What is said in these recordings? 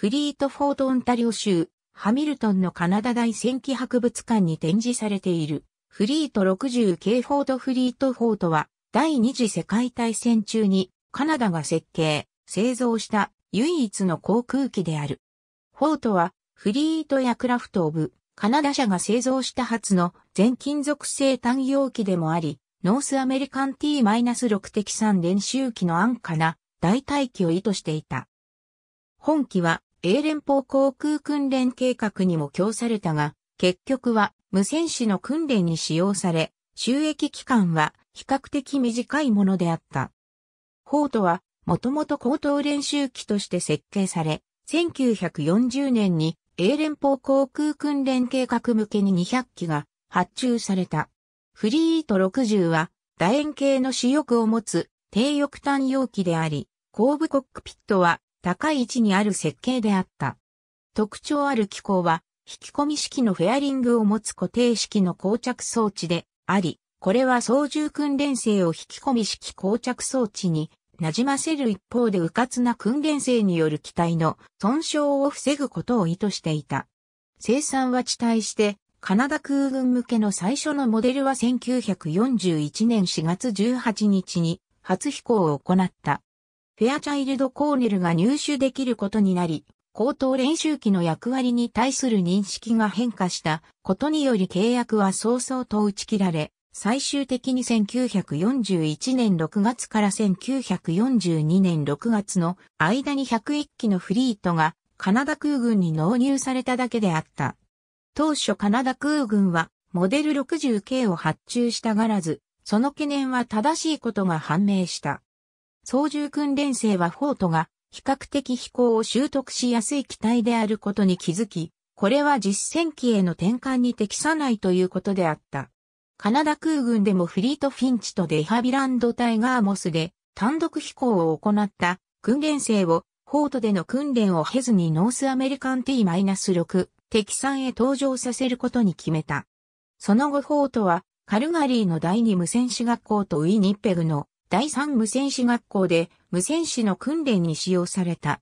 フリートフォートオンタリオ州、ハミルトンのカナダ大戦記博物館に展示されている、フリート60系フォード・フリート・フォートは、第二次世界大戦中に、カナダが設計、製造した唯一の航空機である。フォートは、フリートやクラフト・オブ、カナダ社が製造した初の全金属製単容機でもあり、ノースアメリカン T-6 的3練習機の安価な代替機を意図していた。本機は英連邦航空訓練計画にも供されたが、結局は無線士の訓練に使用され、収益期間は比較的短いものであった。フォートは、もともと高等練習機として設計され、1940年に英連邦航空訓練計画向けに200機が発注された。フリート60は楕円形の主翼を持つ低翼単容機であり、後部コックピットは高い位置にある設計であった。特徴ある機構は、引き込み式のフェアリングを持つ固定式の膠着装置であり、これは操縦訓練生を引き込み式膠着装置に馴染ませる一方で迂闊な訓練生による機体の損傷を防ぐことを意図していた。生産は地帯して、カナダ空軍向けの最初のモデルは1941年4月18日に初飛行を行った。フェアチャイルド・コーネルが入手できることになり、高等練習機の役割に対する認識が変化したことにより契約は早々と打ち切られ、最終的に1941年6月から1942年6月の間に101機のフリートがカナダ空軍に納入されただけであった。当初カナダ空軍はモデル 60K を発注したがらず、その懸念は正しいことが判明した。操縦訓練生はフォートが比較的飛行を習得しやすい機体であることに気づき、これは実戦機への転換に適さないということであった。カナダ空軍でもフリート・フィンチとデハビランド・タイガーモスで単独飛行を行った訓練生をフォートでの訓練を経ずにノースアメリカン T-6 敵3へ登場させることに決めた。その後フォートはカルガリーの第二無線士学校とウィニッペグの第3無線士学校で無線士の訓練に使用された。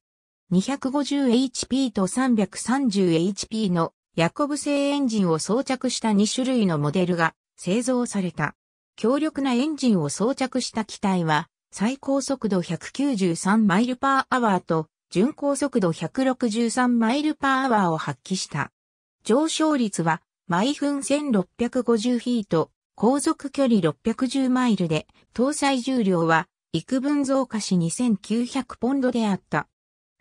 250HP と 330HP のヤコブ製エンジンを装着した2種類のモデルが製造された。強力なエンジンを装着した機体は最高速度193マイルパーアワーと巡航速度163マイルパーアワーを発揮した。上昇率は毎分1650フィート、航続距離610マイルで、搭載重量は、幾分増加し2900ポンドであった。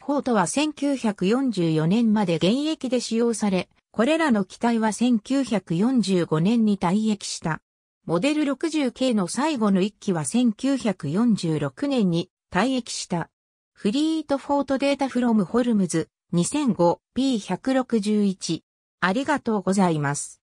フォートは1944年まで現役で使用され、これらの機体は1945年に退役した。モデル 60K の最後の1機は1946年に退役した。フリートフォートデータフロムホルムズ 2005P161。ありがとうございます。